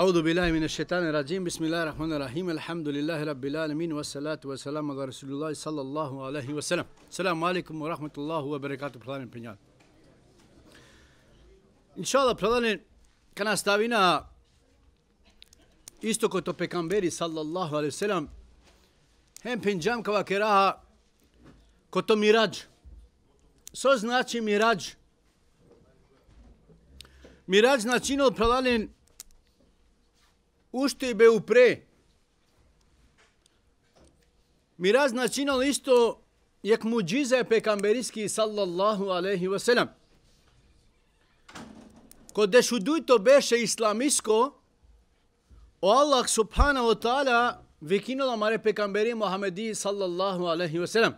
أعوذ بالله من الشيطان الرجيم بسم الله الرحمن الرحيم الحمد لله رب العالمين والصلاة والسلام على رسول الله صلى الله عليه وسلم السلام عليكم ورحمة الله وبركاته بلان بنيان إن شاء الله بلان كان استاوينا إستوكو تو بيكامبيري صلى الله عليه وسلم هم بنجام كوا كراها كتو ميراج سو زناتي ميراج ميراج ناتينو بلان ميراج uštibe u pre. Mi raz načinali isto jak muđize pekamberiski sallallahu aleyhi wa sallam. Kod dešuduj to beše islamisko, o Allah subhanahu wa ta'ala vikinula mare pekamberi Muhammedi sallallahu aleyhi wa sallam.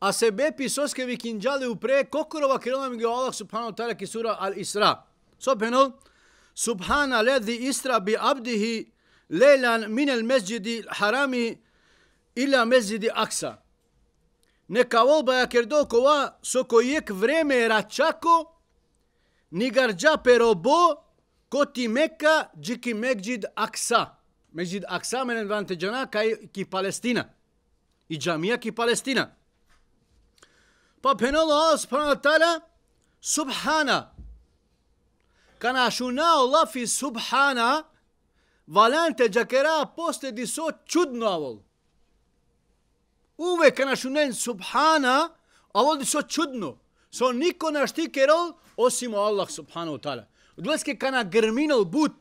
A sebe pisoske vikinjali upre, kokorova kirlami ga Allah subhanahu wa ta'ala kisura al-Isra. Sopeno, سبحان الذي إسرى بعبده ليلا من المسجد الحرام إلى مسجد أقصى Neka ja kjer doko va so ko jek vreme račako, ni garđa perobo, ti meka džiki Mekđid Aksa. Mekđid Aksa menen džana kaj ki Palestina. I džamija ki Palestina. Pa penolo Allah subhanahu subhana, kana šuna lafi subhana valante džakera posle di so čudno avol. Uvek kana šunen subhana avol di so čudno. So niko naštikerol osimo Allah subhanahu wa ta'ala. Gledajte kana grmino but,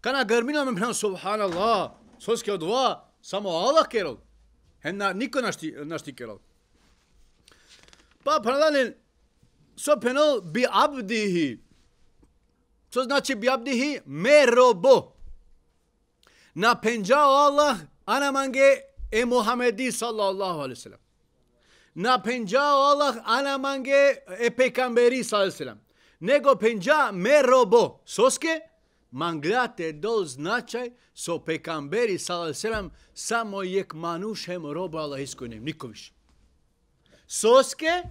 kana grmino me prema subhanallah, so od dva, samo Allah kerol. Hena niko našti, kerol Pa pradalin, pa so penol bi abdihi, To znači bjabdihi me robo. Na penja Allah anamange e Muhamedi sallallahu alaihi sallam. Na penja Allah anamange e pekamberi sallallahu alaihi sallam. Nego penja me robo. Soske? Manglate do značaj so pekamberi sallallahu alaihi sallam samo jek manušem robo Allah iskojnem. Niko više. Soske?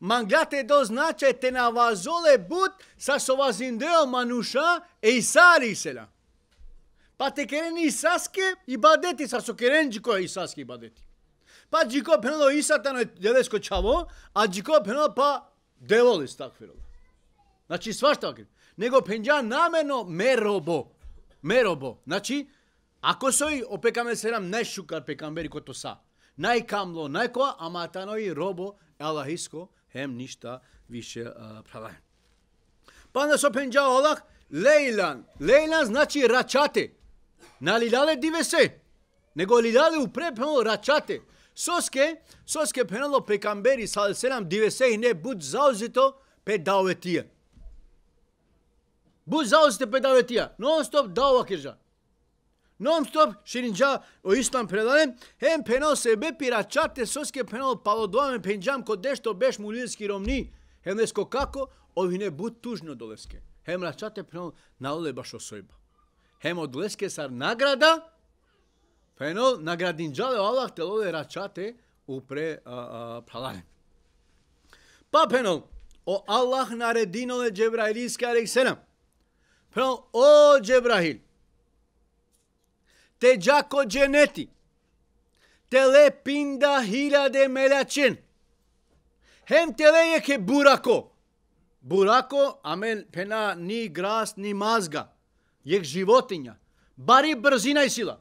вазоле бут са but sa sovazindeo manuşa İsa села. Па те и саске и бадети са со джико и саске и бадети. Па джико пенело Исата на делеско чаво, а джико пенело па деволи стакфирало. Значи свашта вакри. Него пенџа намено меробо. Меробо. Значи, ако сој опекаме се нам не пекамбери кото са. Најкамло, најкоа, ама таној робо, Аллахиско, hem nişta više prava. Па на сопенџа olak, Лейлан. Лейлан значи рачате. Na lilale диве се. Nego lilale uprepeno рачате. Соске, соске пенало пекамбери сал селам диве се и не буд заузето пе даветија. Буд заузето пе даветија. Нон стоп дава кежа. non stop širinđa o istan predane hem penal se bepira čate soske penal palo dvame penjam kod dešto beš mu romni, hem nesko kako, ovi ne but tužno do Hem racate penal na ole baš osojba. Hem od leske sar nagrada, penal nagradin džale o Allah te lole račate upre pralane. Pa penal, o Allah naredinole džebrajlijske, ali i sena. Penal, o džebrajlijske, Те джако дженети. Теле пинда хиляде мелячен. Хем теле е ке бурако. Бурако, амен, пена ни грас, ни мазга. ек животиња. Бари брзина и сила.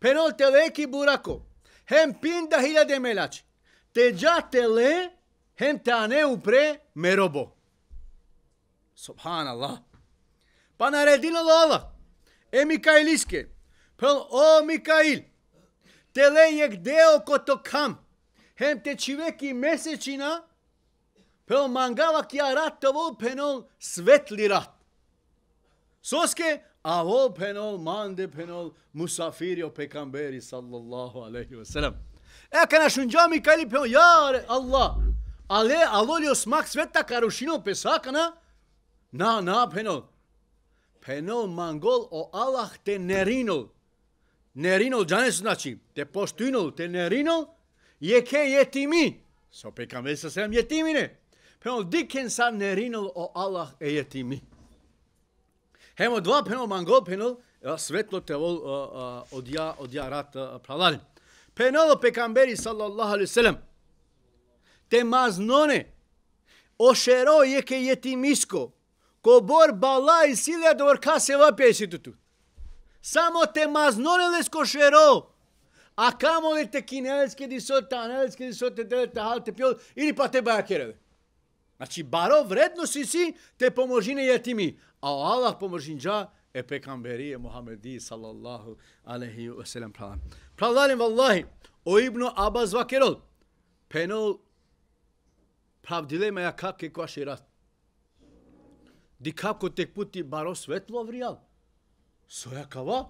Пенол теле ки бурако. Хем пинда хиляде мелячи. Те джа теле, хем ане упре меробо. Субханаллах. Па наредил Аллах. Еми кај лиске. Pardon, o Mikail, tele je gde oko to kam, hem te čiveki mesečina, pel ki arat tavol penol svetli rat. Soske, avol o penol mande penol musafirio pekamberi sallallahu aleyhi ve sellem. şunca Mika'il Μικαήλ ya Allah, ale Αλλά αλόλιος μαξ karushino καρουσίνο πεσάκανα. na να, πενό. Πενό μαγκόλ ο άλλαχτε nerinol. Nerinol džanes znači te poštinol, te nerinol, je ke je ti mi. Se opet kam već sa sedam je ti mi ne. Pa on diken sa nerinol o Allah e je ti mi. Hemo dva penol, mangol penol, svetlo te vol uh, uh, od ja, od ja rat uh, pralali. Penolo pekamberi sallallahu alaihi sallam, te maznone, ošero je ke je ti misko, ko bor balaj silja dvor kase vapje si tu tu. Само те мазнонеле с А камо ли те кинелски дисоте, анелски дисоте, делете халте пиол, или па те бајакереве. Значи, баро вредно си си, те поможи поможине јетими. А Аллах поможинджа е пекамбери е Мухамеди, салаллаху алейхи ве селем правам. Правдарим, валлахи, о Ибну Абаз Вакерол, пенол правдилема ја как е кваши рат. Ди како тек пути баро светло вријал. Сојакава?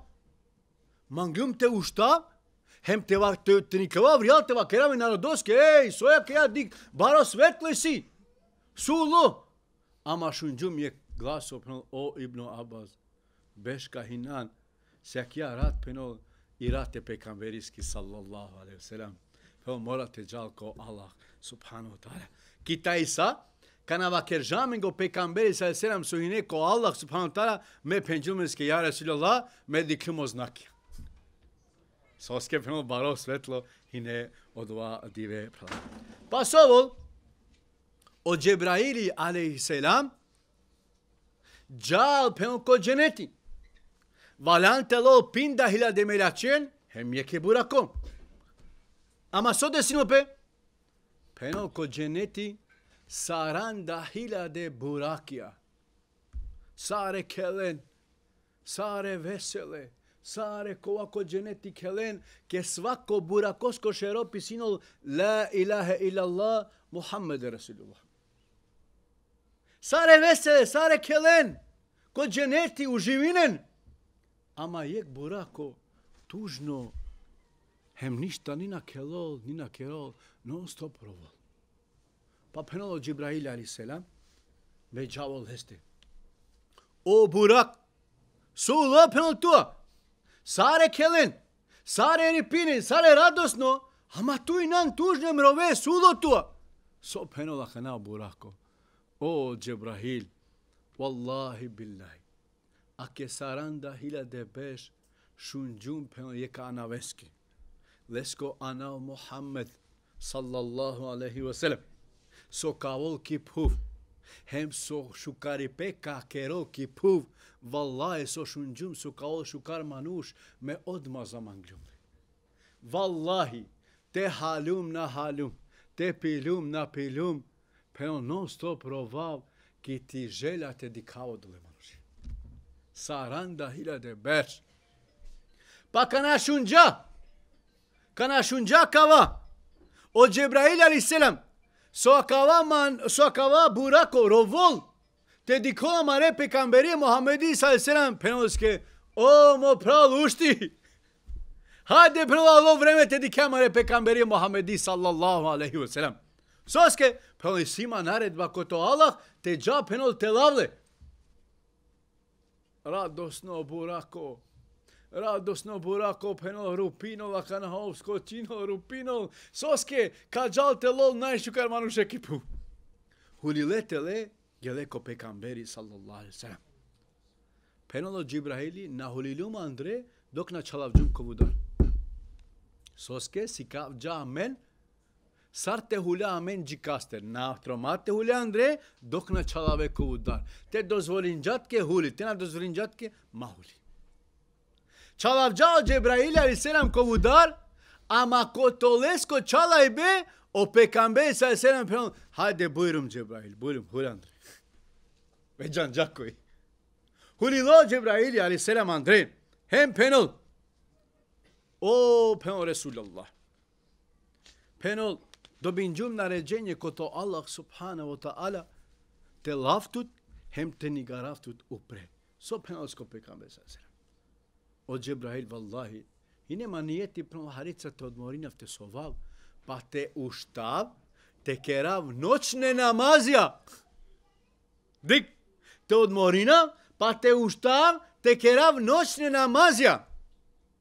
Мангјум те ушта? Хем те вак те тенникава, врјал те вак керами на доске, еј, сојак ја дик, баро светле си. Сулу. Ама шунџум је глас опнал о Ибн Абаз. Бешка хинан. Секја рат пенол и рате пекамбериски саллаллаху алейхи селам. Пео морате джалко Аллах субхану таала. Китаиса Kanabakerja min go peygamber sallallahu sohine ko Allah subhanahu taala me penđumes ke ya Resulullah me dikhimo znaki. Соскепено баро светло и не од ова диве права. Па совол од Џебраили алейхиселам џал пен ко џенети. Валан тело пинда хиляде мелачен хем јеке бураком. Ама со десино пе пено ко џенети Saranda hiljade burakija. Sare kelen, sare vesele, sare kovako dženeti kelen, ke svako burakosko šeropi sinol la ilahe illallah Muhammed Rasulullah. Sare vesele, sare kelen, ko dženeti uživinen, ama jek burako tužno, hem ništa ni na kelol, ni na kerol, non stop provol. Papenolo Cibrail aleyhisselam ve Cavol hesti. O Burak Sula penaltua. Sare kelen. Sare ripine, sare radosno. Ama tu inan nan tužne mrove sulo tua. So penola hana Burako. O Cebrahil. Vallahi billahi. Ake saranda hila de beş şuncun penol yeka anaveski. Lesko ana Muhammed sallallahu aleyhi ve sellem. Sokavol ki puf, Hem so shukaripe ka kero ki puf, Vallahi so şuncum sokavol şukar manuş me odma zaman mazamanglum. Vallahi te halum na halum. Te pilum na pilum. Pe on non stop provav ki ti želja te dikao dole manush. Saranda hiljade beč. Pa kana shungja. Kana shungja kava. O Cebrail aleyhisselam so man so sokava burako rovol. Te dikoma repe kamberi Mohamedi sa selam penoske. O mo pravo ušti. Hajde prvo ovo vreme te dikama repe kamberi Mohamedi sallallahu alejhi ve selam. Soske penosima pa naredba ko to Allah te džapenol te lavle. Radosno burako. Радосно Бурако пенол рупинол, канахов скотинол рупинол, соске каджал лол најшукар мануш екипу. Хулилетеле гелеко пекамбери саллаллаху алейхи салам. Пеноло Джибраили на хулилум Андре док на чалавджум ковудар. Соске сикав амен Сарте хуле амен джикастер. На автромате хуле Андре док на чалаве ковудар. Те дозволинджат ке хули, те на дозволинджат ке хули. Çalavđao Cebrail aleyhisselam kovudar ama kotolesko çalaj be o peygamber aleyhisselam falan. Hadi buyurun Cebrail buyurun hulandır. Ve can cakkoy. Hulilo Cebrail aleyhisselam andre hem penol. O penol Resulullah. Penol dobinđum naređenje koto Allah subhanahu wa ta'ala te laftut hem te nigaraftut upre. So penolsko peygamber aleyhisselam. од Джебраил, валлахи, и нема нијети промахарица те одморинавте те совал, па те уштав, те керав ночне намазија. Дик, те одморина, па те уштав, те керав ночне намазија.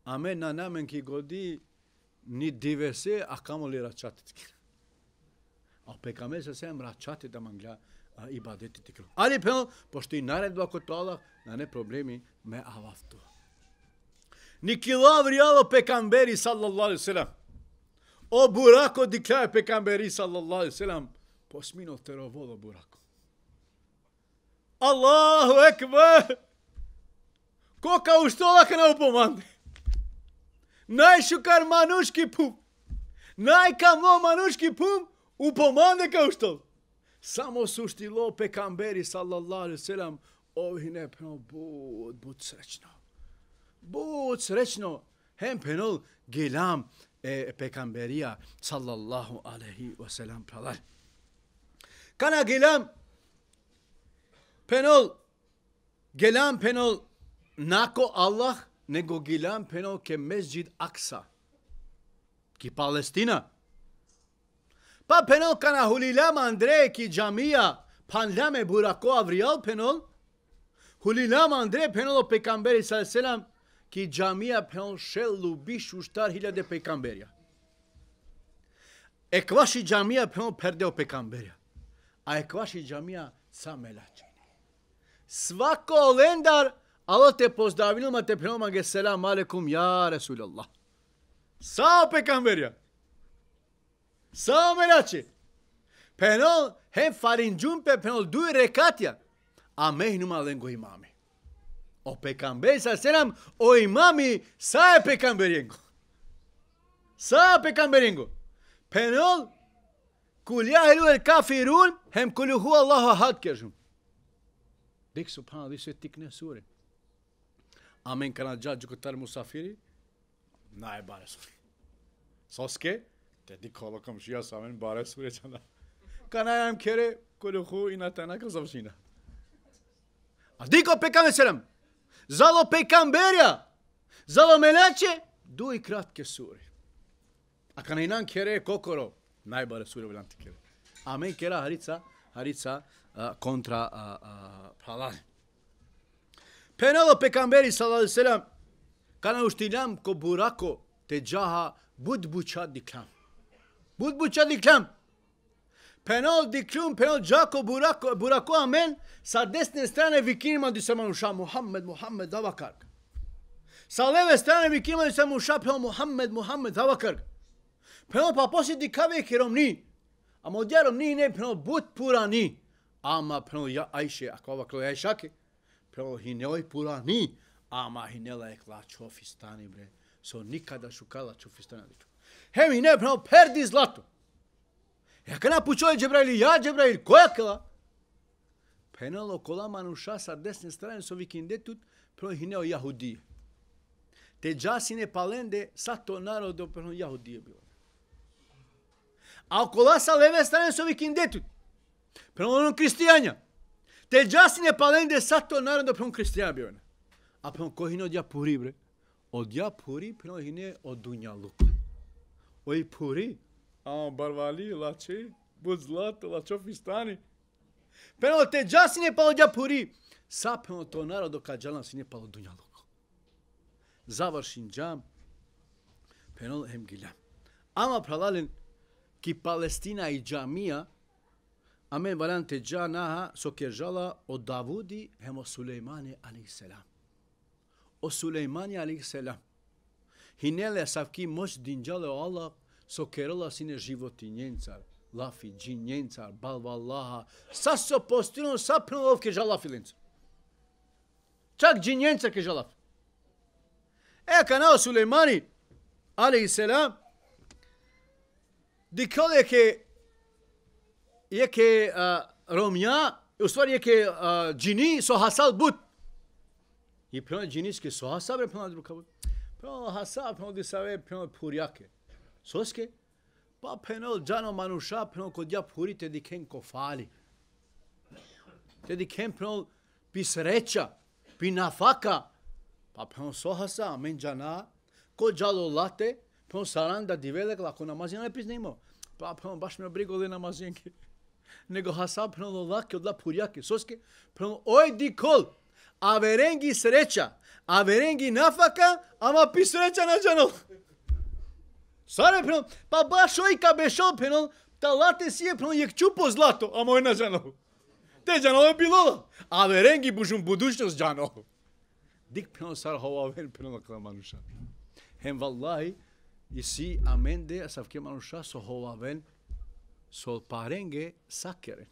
А мен на намен ки годи ни диве се, а камо ли рачатите кира. А пекаме се сем рачати да мангля а, и бадетите кира. Али пел, пошто и наредба кој тоа, на да не проблеми ме авав тоа. Niki lavri alo pekamberi sallallahu alaihi sallam. O burako di kraje pekamberi sallallahu alaihi sallam. Posmino te rovolo burako. Allahu ekber! Koka u stolak na upomande. Najšukar manuški pum. Najkamo manuški pum u pomande kao što. Samo sušti lo pekamberi sallallahu alaihi sallam. Ovi ne pravo bud, bud srećno. bo srećno hem penol gelam e, pekamberija sallallahu aleyhi ve selam pralar. Kana gelam penol gelam penol nako Allah nego gelam penol ke mescid aksa ki Palestina. Pa penol kana hulilam Andrej ki džamija panlame burako Avrial penol hulilam Andre penol pekamberi sallallahu aleyhi ve sellem ki Camia Pionşellu bişuştar hile de peygamberya. ekvashi camia pion perde o pekambera. A ekvashi camia sa melačine. Svako lendar, Allah te pozdravljuma te prenoma ge selam alekum ya Resulallah. Sağ peygamberya. Sağ melači. Penol hem farincun pe penol du rekatja. A mehnuma lengo imame. O pekambej sa selam, o imami sa e pekamberingu. Sa e pekamberingu. Penol, kulja e e kafirun, hem kullu hu Allah o hadë Dikë së përna, dikë së të Amen këna gjatë gjukëtarë musafiri, na e bare suri. Së oske, di kolo kom shia sa amen bare suri që na. Këna e më kere, kullu hu ina në të shina. A diko pekame selam, Зало пекамберја, зало меляче, дуј кратке сури. А кај најнан кере кокоро, најбаре сури виланти кере. А мен кера харица, харица а, контра а, а, пралане. Пенело пекамбери салалу селам, кана уштилям ко бурако те джаха буд буча диклам. Буд буча диклам. penal di klum, penal džako, burako, burako, amen. Sa desne strane vikinima di se manuša, Muhammed, Muhammed, davakar. Sa leve strane vikinima di se manuša, penal Muhammed, Muhammed, davakar. Penal pa posjeti kave kjerom ni. A modjerom ni ne, penal but pura ni. Ama penal ja, ajše, ako ova klo jajšake, penal hineoj pura ni. Ama hinela je kla čofi stani bre. So nikada šukala čofi stani. Hemi ne, penal perdi zlato. Ja kada napuću ovaj Džebrajl, ja Džebrajl, ko je Penalo kolaman u šasa desne strane su vikindetut, prohineo Jahudije. Te džasine palende, sato narod opravno Jahudije bilo. A oko lasa leve strane su vikindetut, prema onom kristijanja. Te džasine palende, sato narod opravno kristijanja bilo. A prema kohine od Japuri, bre. Od Japuri, prema hine od Dunja Luka. Oj, puri. A Barvalila ce? Buzlată laçof istani. Pelo teđa si ne palo djapuri. Sapeno to narodo kad džalan si palo dunjaluko. Završin džam. Penol hem giljam. Ama pralalin ki Palestina i džamija Amen valan teđa naha sokerjala e o Davudi hem o Sulejmani aleyhisselam. O Sulejmani aleyhisselam. Hinele savki moş dinjale o Allah so sokerola sine životi njenca, lafi džin njenca, balva laha, sa so postinom sa prilovke žalafi lincu. Čak džin njenca ke žalafi. E kanao Sulejmani, ali i selam, di kole ke je ke uh, romja, u stvari je ke uh, džini so hasal bud. I prema džiniske so hasal, prema druga but. Prema hasal, prema disave, prema purjake. Prema Соске, па пенел джано мануша пенел кој ја пури те кен кофали. Те ди кен пенел пи среќа, пи нафака. Па пенел сохаса, амен джана, ко джало лате, пенел саран да дивелек лако намазија не признимо. Па пенел баш ме бриголи намазијанки. Него хаса пенел лаке од ла пурјаки. Соске, пенел ој ди кол, дикол, аверенги среќа, веренги нафака, ама пи среќа на джанол. Sare pino, pa ba shoj ka besho pino, ta late si e pino, je këqu po zlato, a moj në Te gjano dhe pilo a dhe rengi bushun budushtës Dik pino sar hova ven pino dhe këta Hem vallaj, i amende a sa fke so hova ven, so parenge sa kere.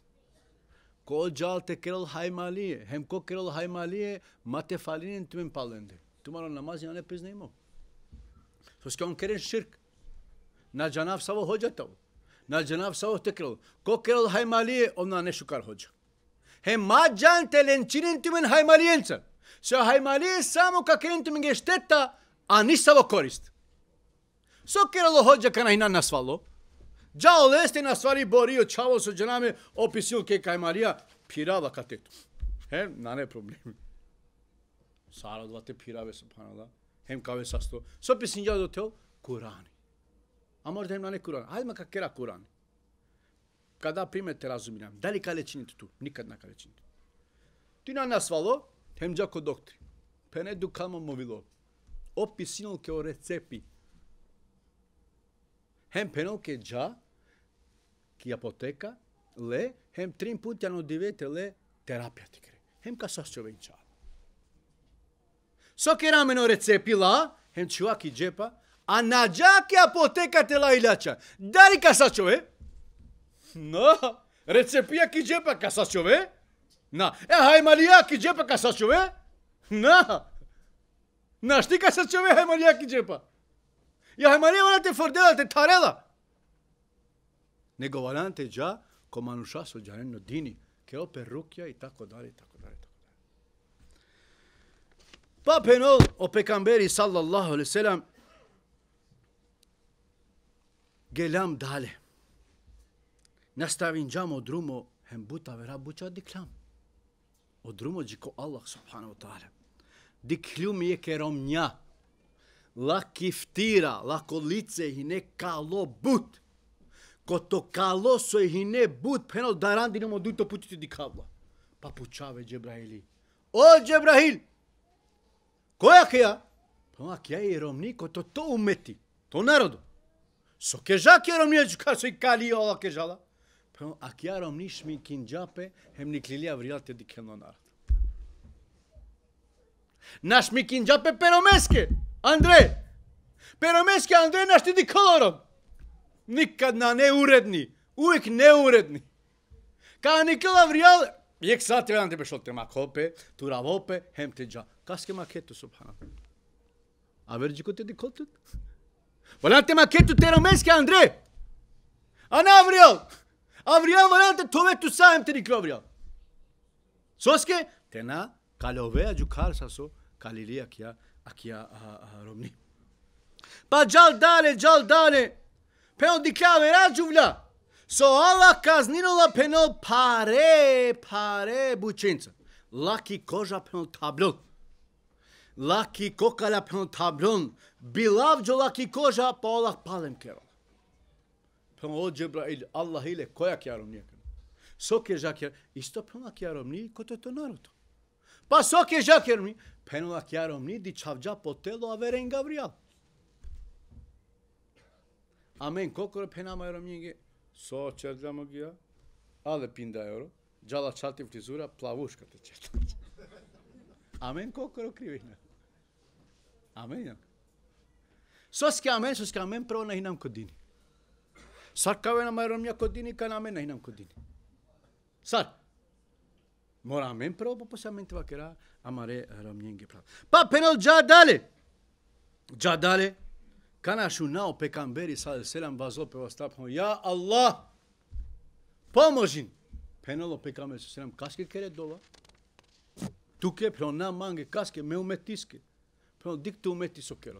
Ko gjallë të kërëll hajmalie, hem ko kërëll hajmalie, ma të falinin të më palende. Tu maron kërën shirkë. na džanav savo hođatav, na džanav savo tekrel, ko kerel hajmalije, ona ne šukar hođa. He ma džan te len činiti men hajmalijenca. Se hajmalije samo ka krenuti men ge šteta, a ni savo korist. So kerel hođa kana hinan na svalo. Džao leste na stvari borio, čavo so džaname, opisil ke kajmalija, pirava ka tetu. He, na ne problemi. Sara dva te pirave, subhanallah. Hem kave sasto. So pisin jao do teo, Kurani. а може да има не Куран. Ајде мака кера Куран. Када примете разумирам. Дали кале чините ту? Никад на кале чините. Ти на насвало, хем джако доктри. Пене дукамо мовило. синол ке о рецепи. Хем пенол ке джа, ки апотека, ле, хем трин путјан ано дивете ле, терапија ти кре. Хем ка сас човек джа. Со керамено рецепи ла, хем и джепа, A në gjak e apo te të la ilaqa? Dari ka sa No, recepia ki gjepa ka sa qove? Na, e hajmalia ki gjepa ka sa No, Na, na shti ka sa qove hajmalia ki gjepa? Ja hajmalia vana të fërdela, të tarela. Në govalan të gja, ko manusha së në dini, ke o perrukja i tako dali, tako dali, tako dali. Pa penol, o pekamberi sallallahu alai selam, gelam dale. Nastavim džamo drumo, hem buta vera buča diklam. O drumo džiko Allah subhanahu wa ta'ala. Diklum je kerom nja. Lak iftira, lako lice i ne kalo but. Ko to kalo so i ne but, penal darandi nemo duto putiti di dikavla. Pa pučave Džebraili. O Džebrahil! Koja kja? Pa kja je romni, ko to to umeti, to narodu. So ke zha kjerë omnia që ka se i kali jo dhe ke zha dhe. Për më, a kjerë omni shmi kin gjape, hem një klilia vrjallë të di këndo në ardhë. Na shmi kin gjape për omeske, Andre. Për omeske, Andre, na shti di këllorëm. Nikad na ne uredni, ujk ne uredni. Ka një këlla vrjallë, je kësa të vedan të pëshot të makope, të ravope, hem të gjape. Ka s'ke maketu, subhanë. A verë të di këllë Վլատեմակետու տերոմեսքի Անդրե։ Անավրիո։ Ավրիո վրանտը թովետու սայմ տրիկլովրիո։ Սոսկե տենա կալովե աջուքար սասո կալիլի ակիա ակիա ռոմնի։ Բա ջալ դալե ջալ դալե։ Պեո դիկավերա ջուվլա։ Սոալա կազնինոլա պենո պարե պարե բուչինց։ Լակի կոժա պենո տաբլոտ։ Laki kokala pën tablon, bilav jo laki koja pa Allah palem keron. Pën o Gjebrail, Allah ile koyak kjarom niye? kënë. So ke zhakjer, isto pën la kjarom një këtë të naruto. Pa so ke zhakjer mi, pën la kjarom një di qavgja po telo avere nga vrial. Amen kokore pën ama erom njënge, so qërdja më gja, ale pinda euro, gjala qati frizura, plavushka të qëtë. Amen kokoro krivina. Амен. Соски амен, соски амен, прво на хинам кодини. Сар каве на мајром ја кодини, кај на амен на хинам кодини. Сар. Мора амен прво, па после амен това кера, амаре рамњен ге прав. Па пенал джа дале. Джа дале. Кана шунао пекамбери сал селам вазопева стапно. Ја Аллах, поможин. Пенало пекамбери сал селам, каски кере дова. Туке, пенал на манге, каски, меуметиске. Thonë dik të umeti so kjero.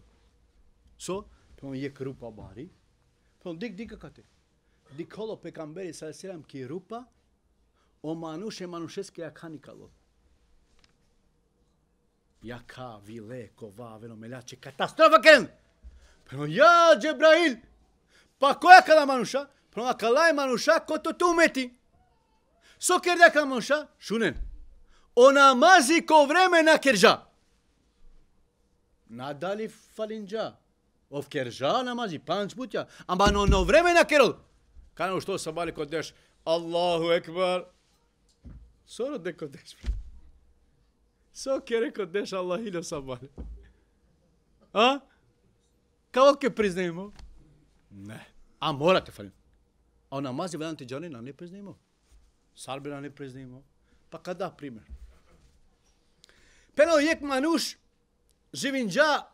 So, thonë jek rupa bari. Thonë dik dik kati. Dik holo pekamberi sa selam ki rupa, o manushe manusheske ja kani kalot. Ja ka vile kova veno melaçe katastrofa kërën. Për ja Gjebrail, pa koja kada manusha, për nga kalaj manusha koto të umeti. So kërda ka manusha, shunen, o namazi ko na kërgja. nadali falinđa. Of kerža namazi, panč putja. Amba no, no vremena kero. Kano što sa bali kod deš. Allahu ekbar. Soro de kod deš. So kere kod deš Allah ilo sa bali. A? Kao ke priznajmo? Ne. A morate falim. A u namazi vedan ti džani nam ne priznajmo. Sarbe nam ne priznajmo. Pa kada primjer? Peno jek manuš, Живинджа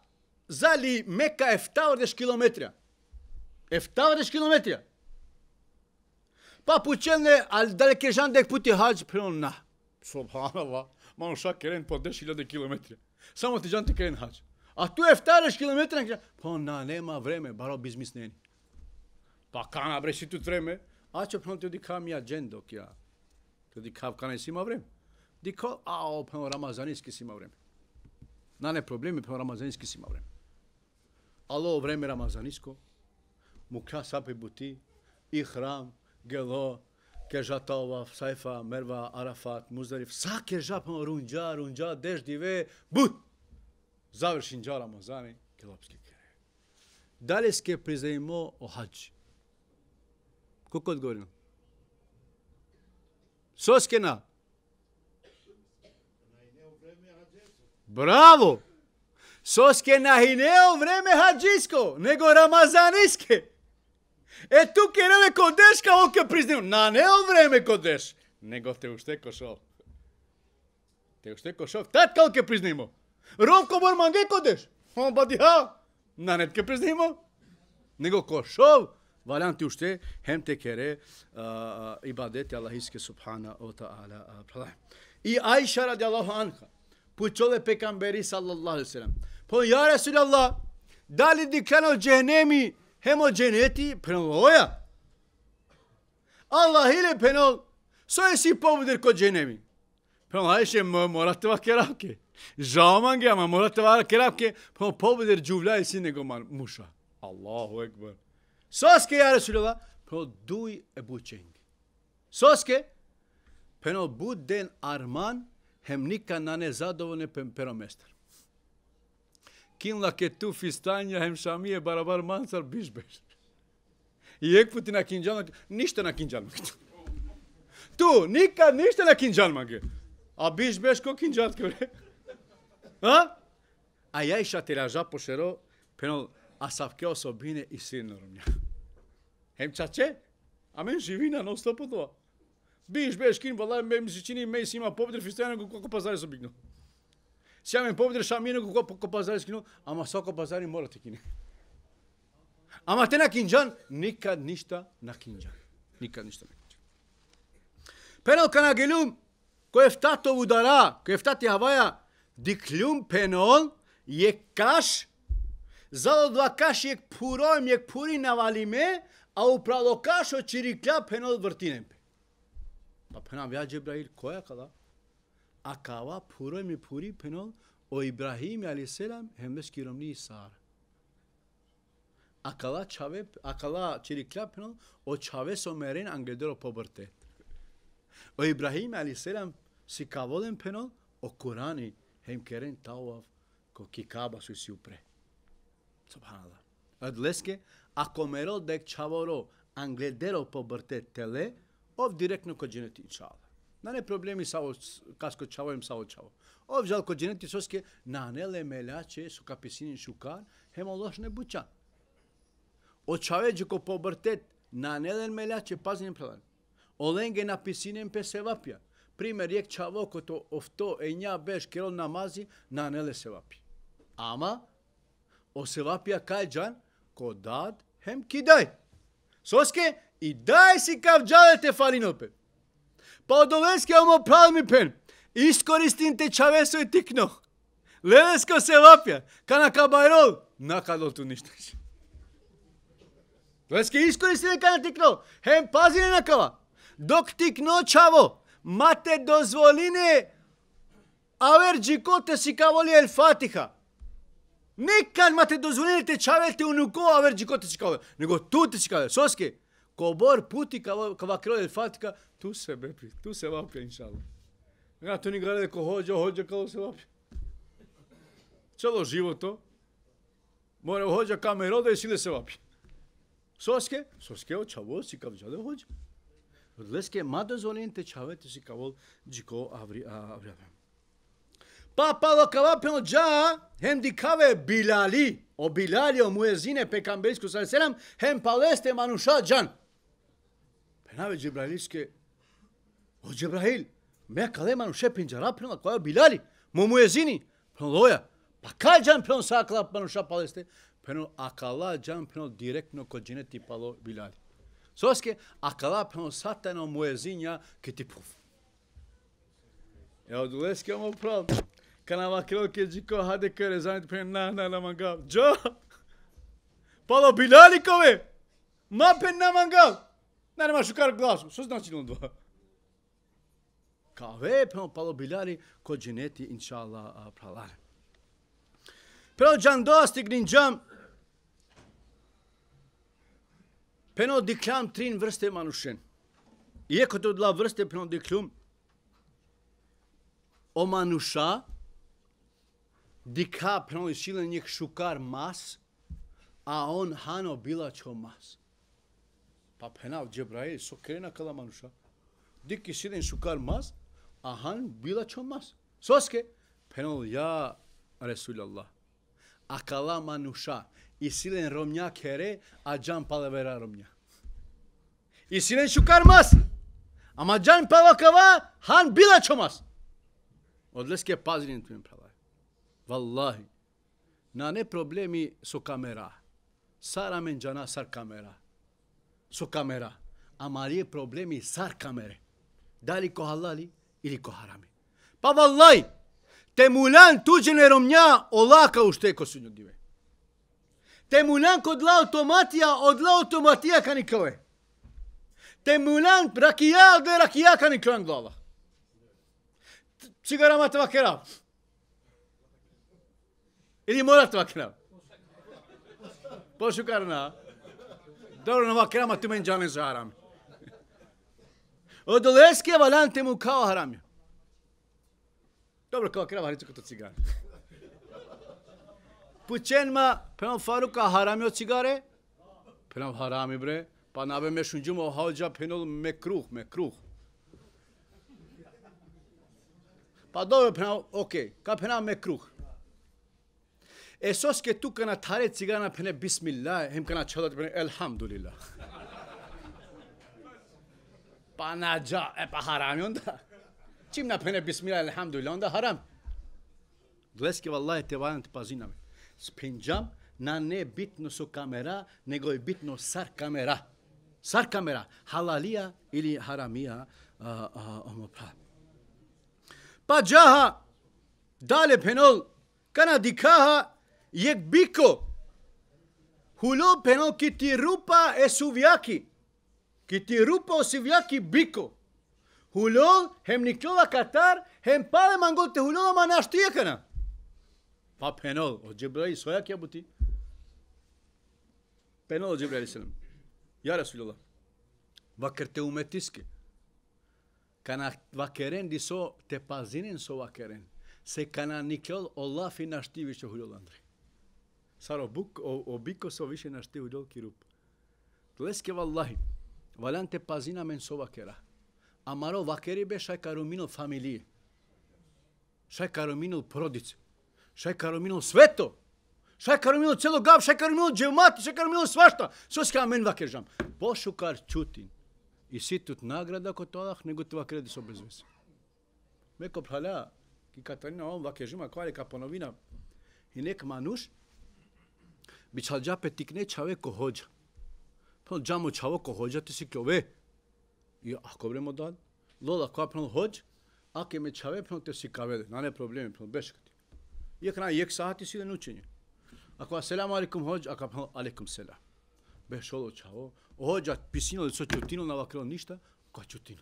зали Мека е 20 километрија, Е 20 километрија, Па пучелне, ал далеке дек пути хач пронна. Субханаллах. Мано шак керен по 10.000 километрија, Само ти жанти керен хадж. А ту е 20 километрија, Па на нема време, баро безмислени. Па кана бре си тут време. А че пронте оди кам ја джендок ја. Тоди кана и си има време. Дико, ао, пано рамазаниски си има време на не проблеми, по па рамазански си има време. Ало време рамазаниско, мука сапи бути, и храм, гело, кежа Тава, Сайфа, Мерва, Арафат, Муздариф, саке жапан рунджа, рунджа, деждиве, бут! Завршин джа Рамазани, келапски кере. Дали ске призаимо о хаджи? Колко одговорено? Соскена! Браво! Соске нахинео време хаджиско, него рамазаниске. Е тук е реме кодеш како ке признил. На нео време кодеш. Него те уште кошов. Те уште кошов. Тат како ке признимо. Ровко борманге кодеш. Он бади ха. На нет ке признимо. Него кошов. Валян ти уште хем те кере ибадет Аллахиске субхана о таала. И Аиша ради Аллаху анха. Bu çole peygamberi sallallahu aleyhi ve sellem. Po ja Resulallah, da li cehennemi hem o cenneti prenoloja? Allah ile penol, so je si pobudir kod cehennemi? Penol, ajše, şey, morate va keravke. Žao man ga, ma morate va keravke, penol pobudir džuvlja i sinego muša. Allahu ekber. Soske ja Resulallah, penol duj e buçeng. Soske, penol buden arman, Хем хемника на незадоволен пемпероместер. Кинла ке ту фистања, хем шамије, барабар манцар, биш беш. И ек пути на кинджалма, ништа на кинджалма. Ту, ника ништа на кинджалма. А биш беш, ко кинджалтка, бре? А? А ја и шатиража по шеро, пенал, а савке особине и сирно румја. Хем чаче, а мен живи на нон стопотова. Биш беш кин, валај, ми се чини, ме си има победер, фистејано го колко пазари со бигно. Сеа ме победер, ша мине го колко пазари скино, ама соко пазари мора те кине. Ама те на кинџан, никад ништа на кинџан. Никад ништа на кинџан. Пенал кана гелум, кој е втато удара, кој е втати хаваја, диклюм пенол, е каш, за два каш е пуроем, е пури навалиме, а управо кашо чирикля пенол вртинем. Pena via Cebrail koya kala. Akava pure mi puri penol o İbrahim aleyhisselam hemdes kiromni isar. Akala çave akala çirikla penol o çave somerin angedero povertet. O İbrahim aleyhisselam si kavolen penol o Kurani hem keren tavaf ko kikaba su siupre. Subhanallah. Adleske akomero dek çavoro angledero povertet tele Ов директно кој женети и чала. На не проблеми само каско чаво им само чаво. Ов жал кој женети соске на неле меляче со капесини шукар, хема лош не буча. Од чавеџеко побртет, на нелен меляче пазен прелен. Оленге на писинен пе се вапја. Пример ек чаво кото овто ења беш керол намази, на неле се вапи. Ама, о се вапија кај джан, ко дад, хем кидај. Соске, И дај си кавджалете фалинопе. Па одолеске омо ми пен. Искористин те чавесо и тикнох. Лелеско се лапја, на кабајрол, ништо. ништаш. Лелеске искористин на тикно, хем пази не кава. Док тикно чаво, мате дозволине джикоте си каволи ел фатиха. Некад мате дозволине те чавелте унуко джикоте си каволи, него туте си каволи, соске. Cobor puti kao, kao krilo ili fatika, tu se bepri, tu se vapi, inšala. Ja to ni gleda neko hođa, hođa kao se vapi. Celo život to. Mora hođa kamer roda i sile se vapi. Soske, soske o çavo si kavca da hođa. Leske mada zonin te çavet si kavol ciko avri avri. Papa lo kavape o ca hem dikave Bilali. O Bilali o muezine pe sallallahu aleyhi hem paleste manușa can. Najveć džibrahilijske, o džibrahil, meka lemanu šepinđa rapnila, koja biljali, momu jezini, pa loja, pa kaj džan pino sa akalapmanu šapaleste, pino akala džan pino direktno kod džineti palo biljali. Soske, akala pino satano mu jezinja, ki ti puf. Ja odleske vam opravdu. Kana va kroke džiko hade kere zanit pre na na na mangal. Džo! Palo bilali kove! Mape na mangal! Mape mangal! Nere shukar glasëm, shus në qilë në duha. Ka ve, përnë palo bilari, ko gjeneti, insha Allah, pra lare. Përnë gjandoha së të gjenë gjëmë, përnë o manushen. I e këtë dhla vrste përnë o o manusha, dika përnë o i shilën një këshukar masë, A on hano bila mas. masë. Apenav Cebrail sokerin akala manuşa. Dik kişinin sukarmaz. Ahan bila çönmez. Söz ki penol ya Resulallah. Akala manuşa. İsilen romya kere acan palavera romya. İsilen sukarmaz. Ama can pavakava han bila çomaz. ki pazinin tüm pravay. Vallahi. Na ne problemi so kamera. Saramen cana sar kamera. со камера, ама е проблеми сар камере. Дали ко халали или ко харами. Па валлај, туѓе не ромња олака уште ко сунјодиве. Темулян ла автоматија, од ла автоматија никове. Те Темулян ракија, од ракија кани каве глава. Цигара ма това керав. Или мора това керав. Пошукарна. Пошукарна. Dore në va krema të me në gjamin zë harami. O do leske e valan të mu ka o harami. Dore kërë krema haricu këto cigare. Për qenë ma, për në faru ka o jo cigare? Për në i bre, pa në me shungju më o halja për në me kruh, me kruh. Pa dove për nga, okej, ka për me kruhë. احساس که تو کنه تاره چیگانا پنه بسم الله هم کنه چلات پنه الحمدلله پاناجا اپا حرامیون دا چیم نپنه بسم الله الحمدلله onda haram. Dolayısıyla vallahi tevalan tipazina mi. Spinjam na ne bitno su kamera nego je bitno sar kamera. Sar kamera. Halalija ili haramija omopa. Pa džaha dale penol kana dikaha jek biko, hulo peno kiti rupa e suvjaki, kiti rupa o suvjaki biko, hulo hem nikjova katar, hem pale mangot të hulo ma nashti e këna. Pa penol, o Gjebrej, soja kja buti? Penol o Gjebrej, sëllëm. Ja, Resulullah, vakër te umetiske, kana vakëren diso të pazinin so vakeren, se kana nikjol o lafi nashtivi që hulo landri. Саро бук, обико со више на штеу дол кируп. Тлеске валлахи, валянте пазина мен со вакера. Амаро вакери бе шакаруминул фамилии. Шакаруминул продици. Шакаруминул свето. Шакаруминул цело гав, шакаруминул джемати, шакаруминул свашта. ска мен вакержам. Пошукар чутин. И тут награда тоа, не него това креди да со безвес. Меко прхаля, ки Катарина он вакежима квали капоновина. И нек мануш, bi čal džape tik ne čave ko hođa. Pa džamo čavo ko hođa ti si kjove. I ako vremo dan, lola koja pa hođa, ake me čave pa te si kavele, na ne probleme, pa beškati. Iak na jek sahati si učenje. Ako vas selam alikum hođa, ako pa alikum selam. Beš olo čavo, hođa pisino li so čutino na vakrilo ništa, koja čutino.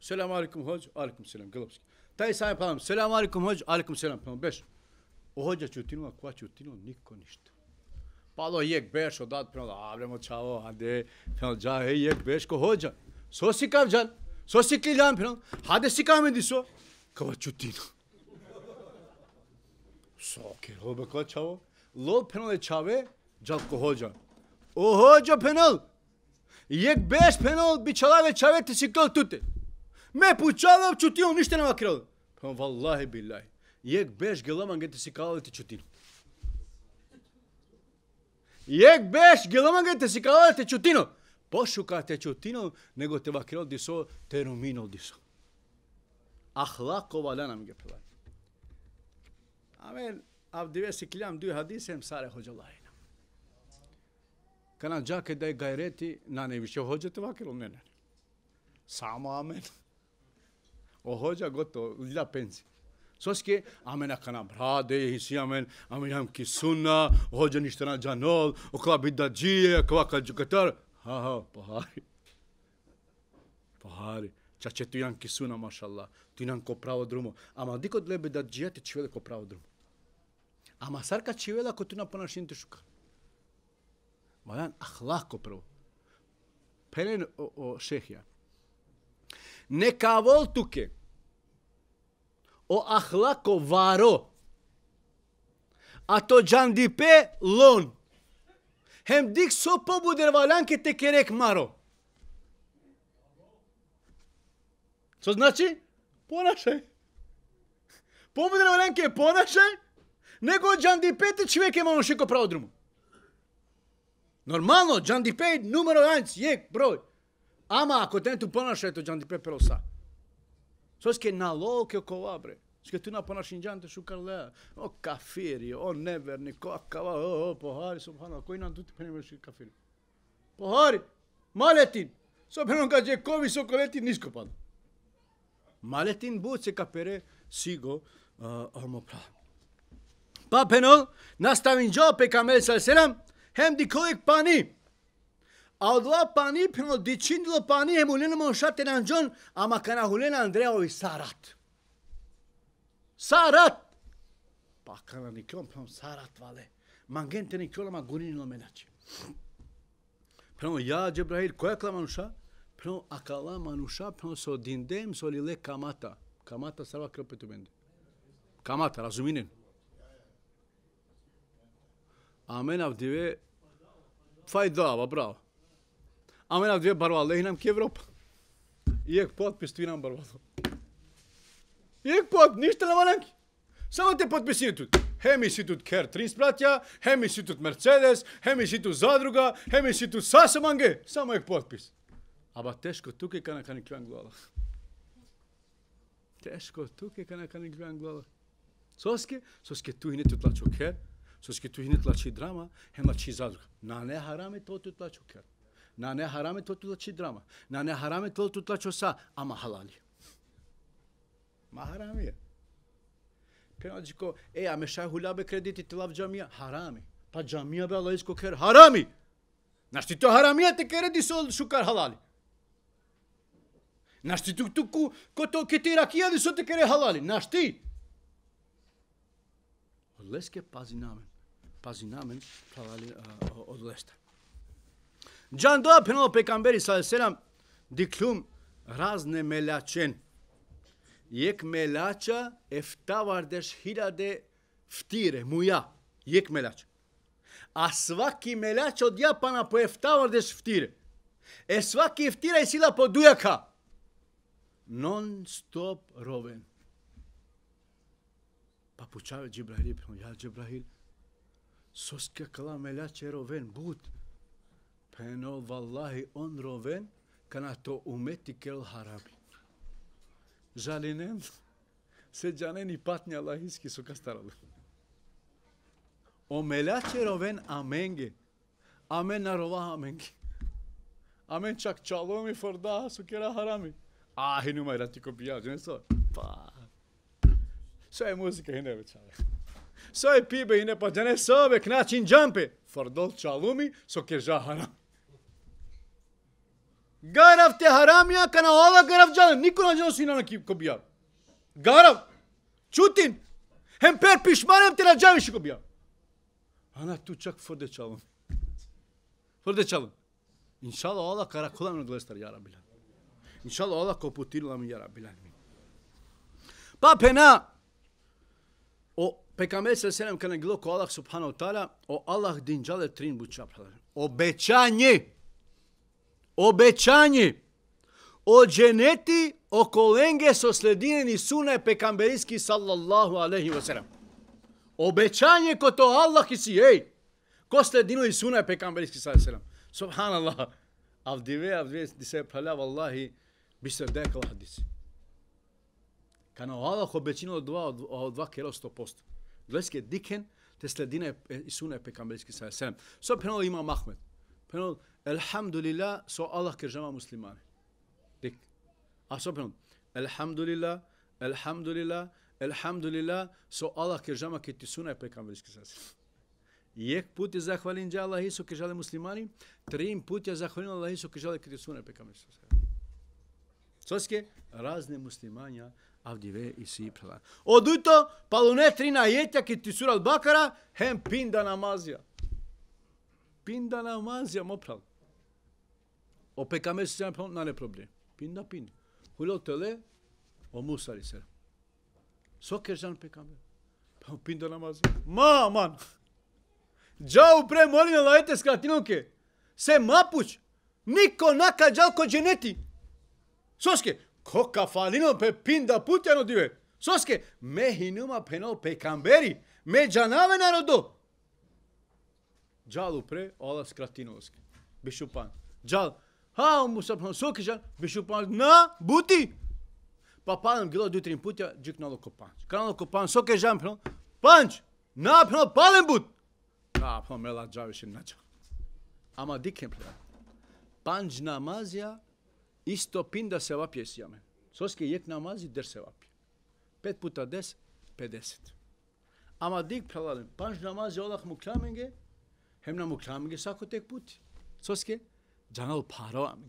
Selam alikum hođa, alikum selam, gelopski. Taj sami pa selam alikum hođa, alikum selam, pa beš. Ohođa čutino, a koja čutino, niko ništa. palaiek bērs, un tad, protams, ābrēm un čāvo, hādē, protams, jāiek bērs, ko hoģa. So sikāv džan, so sikli džan, protams, hādē sikāv mēdī so, kava čutīna. So, ke hobe kava čāvo, lo protams, čāve, džan ko hoģa. O hoģa protams, Yek beş penal bir çalar ve çavet teşekkür tutti. Me puçava çutiyon işte ne makralı. Vallahi billahi. Yek beş gelaman gete sikaveti çutin. Jek beš, gledamo te si kao te čutino. Pošuka te čutino, nego te vakirao di so, te rumino di so. Ah, lako vada nam ge pevaj. Amen, avdive si kiljam duje hadisem, sare hođa lajina. Kana džake daj gajreti, na ne više hođa te vakirao, ne, Samo amen. O hođa gotovo, lja penzija. Soske, amen akanam rade, hisi amen, amen jam ki sunna, hođe canol, džanol, okla bida džije, kvaka džukatar. Ha ha, pohari. Pohari. Čače tu ki suna, maşallah, Tu nam ko pravo drumo. Ama diko lebe da džije te čivele ko pravo drumo. Ama sarka čivela ko tu na ponašin te Malan ahlak ko prvo. Pelen o, o šehja. Neka vol tuke. о ахлако варо. А то джандипе лон. Хем дик со побудер валянките керек маро. Што значи? Понашај. Побудер валянке понашај, него джандипете човек има шико праводрумо. Нормално, джандипе е номер 1, јек, број. Ама, ако тенту понаше то джандипе пелоса. Сад. So s'ke në lol kjo kova bre. S'ke ty na po na të shukar dhe. O kafiri, o never, një koha kava, o, o, po hari, subhanallah, koj na ndutë për kafiri. Pohari, maletin. So për nga ka kovi, so koletin nisko pa. Maletin buët se ka pere, sigo, uh, ormo pra. Pa për në na stavin gjo pe kamel sal selam, hem di kohik pa Allah pani pino dicindilo pani hemulin monşat enancon ama kanahulin Andreovi sarat. Sarat. Pa kana nikom pino sarat vale. Mangente nikom ama guninilo menaci. Pino ya Cebrail koja мануша, manuşa? Pino akala manuşa pino so dindem so Камата kamata. Kamata sarva kropetu bende. Kamata razuminin. Amen avdive. Fajda, bravo ама една две барва легнам ке Европа. И ек подписувам нам И ек под, ништо не валенки. Само те подписини тут. хеми си тут Кер три братја, хеми си тут Мерцедес, хеми си тут Задруга, хеми си тут манге, Само ек подпис. Аба тешко тук е кана кани клјан глава. Тешко тук е кана кани клјан глава. Соске, соске ту и не тутлачо Кер, соске ту и не лачи драма, хем лачи Задруга. На не хараме тоа тутлачо Кер. Na ne harame to tu tlači drama. Na ne harame to tu tlači osa, ama halali. Ma harami je. Pena dži ko, e, a me šaj hulabe krediti ti lav džamija, harami. Pa džamija be Allah isko ker, harami! Znaš ti to harami je te kredi so šukar halal. Znaš ti tu, tu ku, ko to ke ti rakija so te kere halal. Znaš ti? Od leske pazi namen. Pazi namen, pravali uh, od lesta. Can do për pejgamberi sallallahu alajhi wasallam diklum razne melaçen. Yek melaça efta vardeş hilade ftire muya. Yek melaç. A svaki melaç od Japana po efta vardeş ftire. E svaki ftira je sila po dujaka. Non stop roven. Pa počave Džibrahil, ja Džibrahil, soska kala melače roven, but, Peno vallahi on roven kana to umeti kel harabi. Жалинен, се джанени патња лахиски со кастарал. Омелаче ровен аменге. Амен нарова аменге. Амен чак чаломи форда со кера харами. А, хи нума ира ти копија, не со? Па. Со е музика, хи не бе чале. Со е пибе, хи не па, не со бе, кначин джампе. Фордол чаломи со кежа харами. Garaf te haramija kana ova Garavđana, niko nađeno sina na ko bija. Garav, čutin, hem per pišmanem te nađaviš ko bija. Ana tu čak fordećavam. Fordećavam. İnşallah Allah karakolan odlestar ya Rabbilan. İnşallah Allah koputilam ya Rabbilan. Pa pena, o Peygamber sallallahu aleyhi kana gilo ko Allah subhanahu ta'ala, o Allah dinjale trin buća. Obećanje. obećanje o dženeti oko lenge so sredineni sune pekamberijski sallallahu alaihi wa sallam. Obećanje ko to Allah i si, ej, ko sredinili sune pekamberijski sallallahu alaihi wa sallam. Subhanallah. Av dive, av dive, di se pralja vallahi, bi se dekla hadisi. Kana o Allah obećinilo dva, dva, dva kjero sto posto. Gledajske diken, te sredine i sune pekamberijski sallallahu alaihi wa sallam. Sopinali imam Ahmed. Penal, pa elhamdulillah, so Allah kržava muslimani. Dik. A so penal, pa elhamdulillah, elhamdulillah, elhamdulillah, so Allah kržava ki ti sunaj pe kamerijski sasir. Jek put je zahvalin dja Allah Isu kržale muslimani, trim put je zahvalin Allah Isu kržale ki ti sunaj pe kamerijski sasir. Soske, razne muslimanja, avdive i siprala. Odujto, palune tri najetja ki ti sural bakara, hem pinda namazija. Pinda la mazia mopral. O pekame se yapalım nane problem. Pinda pin. Hulo tele o musari ser. Sokerjan pekame. Pa pinda la mazia. Ma man. u pre molim la ete skratinoke. Se mapuć. Niko naka džal ko dženeti. Soske. Koka falino pe pinda putjano dive. Soske. Mehi numa penal pekamberi. Me džanave narodo. Džal upre, ola skratinovski. Bišupan. Džal, ha, on mu sam sokežan, bišupan, na, buti! Pa palim gilo dutrim putja, džik nalo ko panč. Kralo ko panč, sokežan, pa panč, na, pa palim but! Ja, pa mela džal više na džal. Ama dikem, pa. Panč namazija, isto pinda se vapje s jame. Soske jek namazi, der se vapje. Pet puta des, 50. Ama dik pravalim, panč namazija, olah mu kramenge, Hem mu klamingi svako tek puti. Soske, džanal parova mi.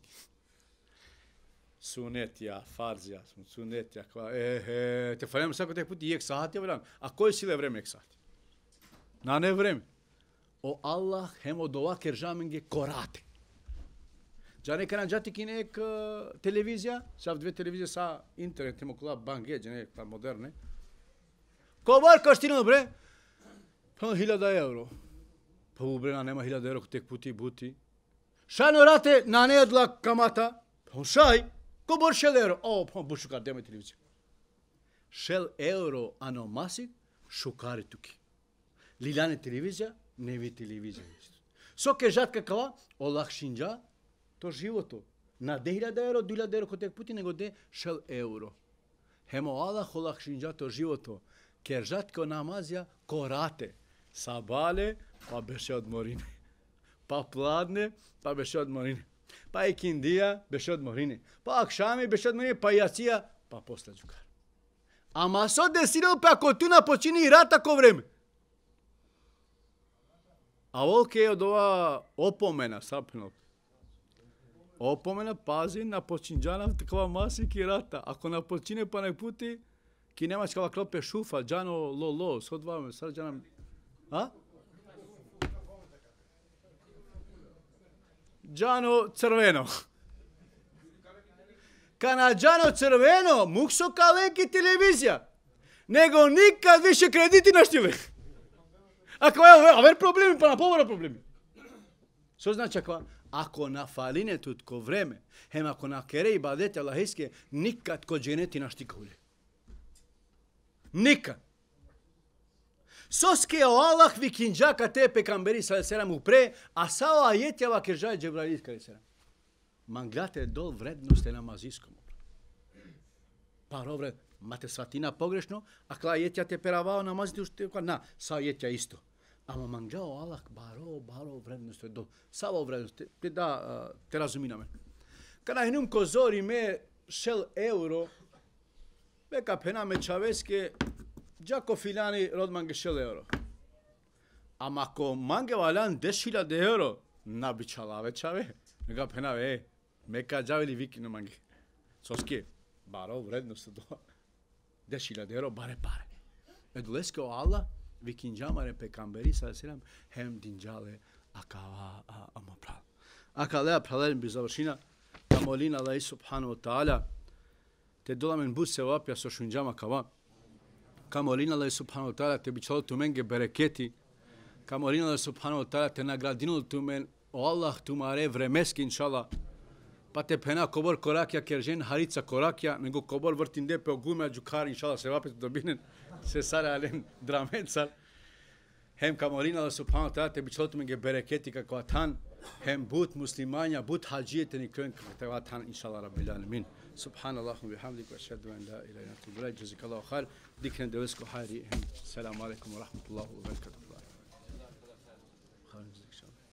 Sunet ja, farz ja, sunet ja, kva, e, e, te falem svako tek puti, jek saati vreme. A koje sile vreme jek saati? Na ne vreme. O Allah hem od ovakve žamenge korate. Ca ne kana jati ki nek uh, televizija, sad dve televizije sa internetem okula bange, ca ne pa moderne. Ko var kaštino bre? Pa 1000 euro. Па убрена нема хиляда евро тек пути бути. Шано рате на неја дла камата. Па шај, ко бор шел евро. О, па бушукар телевизија, Шел евро масик шукари туки. лилане телевизија, не ви телевизија. Со ке жатка кава, шинджа, то живото. На 2000 евро, 2000 евро котек пути, него де шел евро. Хемо Аллах шинджа, то живото. Ке жатка намазија корате. Сабале, па беше од Морине. Па пладне, па беше од Морине. Па и Киндија беше од Морине. Па Акшами беше од Морине, па Јација, па после Джукар. Ама со десирал па ти почини и рат тако време. А волке е од ова опомена, сапнот. Опомена пази на починџанов такава маси ки рата. Ако на почине па не пути, ки немаш кава клопе шуфа, джано лоло, со два ме, сарджанам... А? Джано Црвено. Канаджано Црвено, муксо калеки телевизија. Него никад више кредити на штиве. Ако е, а вер проблеми, па на повара проблеми. Што значи ква? Ако на фалине тутко време, хем ако на кере и бадете лахиске, никад ко дженети на штикауле. Никад. Соске Аллах ви кинджака те пекамбери салеселам упре, а сао ајетјава ке жај Джебраил салеселам. Мангате дол вредност е намазиском. Паровред, мате сватина погрешно, а кла ајетја те перавао намазите уште на, са ајетја исто. Ама мангао Аллах баро, баро вредност е дол. Сао вредност, те да те разуминаме. Када хенум козори ме шел евро, бека пенаме чавеске ჯაკო ფილანი როდმან გშელეორო ამაკო მანგე ვალან დეშილა დეორო ნაბიჩალავე ჩავე ნგა ფენავე მეკა ჯავილი ვიკინო მანგე სოსკი ბარო ვრედნო სდო დეშილა დეორო ბარე ბარე ედ ლესკო ალა ვიკინ ჯამარე პეკამბერი სასერამ ჰემ დინჯალე აკავა ამაპრა აკალე აფალერ ბიზავშინა გამოლინ ალაი სუბჰანუ ვა თაალა ਤੇ ਦੋਲਾ ਮੈਂ ਬੁੱਸੇ ਵਾ ਪਿਆਸੋ ਸ਼ੁੰਜਾ ਮਕਵਾ kamo lina le subhanahu ta'ala te bićol tu menge bereketi, kamo lina le subhanahu ta'ala te nagradinul tu men, o Allah tu mare vremeski, inša Allah, pa te pena kobor korakja, ker žen harica korakja, nego kobor vrtin depe o gume, a inša Allah, se vapet dobinen, se sara alem dramencar, hem kamo lina le subhanahu ta'ala te bićol tu menge bereketi kako atan, hem but muslimanja, but hađijete nikren, kako te atan, inša Allah, rabbi, alemin. سبحان الله وبحمدك واشهد ان لا اله الا انت جزاك الله خير ذكرا دوسكو حاري السلام عليكم ورحمه الله وبركاته